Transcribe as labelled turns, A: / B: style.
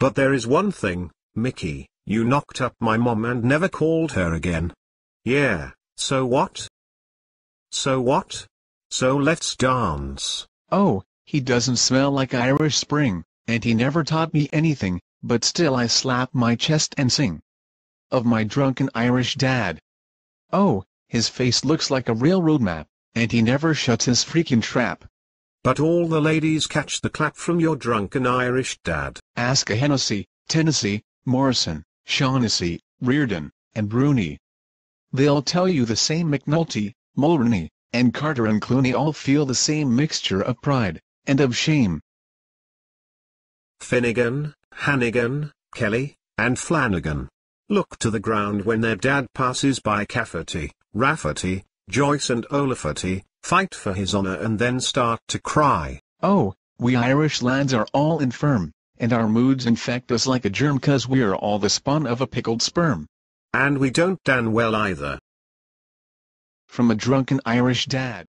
A: But there is one thing, Mickey, you knocked up my mom and never called her again. Yeah, so what? So what? So let's
B: dance. Oh, he doesn't smell like Irish Spring, and he never taught me anything, but still I slap my chest and sing. Of my drunken Irish dad. Oh, his face looks like a railroad map, and he never shuts his freaking trap. But all the ladies catch the clap from your drunken Irish dad. Askehenasy, Tennessee, Morrison, Shaughnessy, Reardon, and Bruni. They'll tell you the same McNulty, Mulroney, and Carter and Clooney all feel the same
A: mixture of pride, and of shame. Finnegan, Hannigan, Kelly, and Flanagan. Look to the ground when their dad passes by Cafferty, Rafferty, Joyce and Olaferty, fight for his honor and then start to cry. Oh, we Irish lads are all infirm and our moods
B: infect us like a germ cause we're all the spawn of a pickled sperm. And we don't dan well either. From a drunken Irish dad.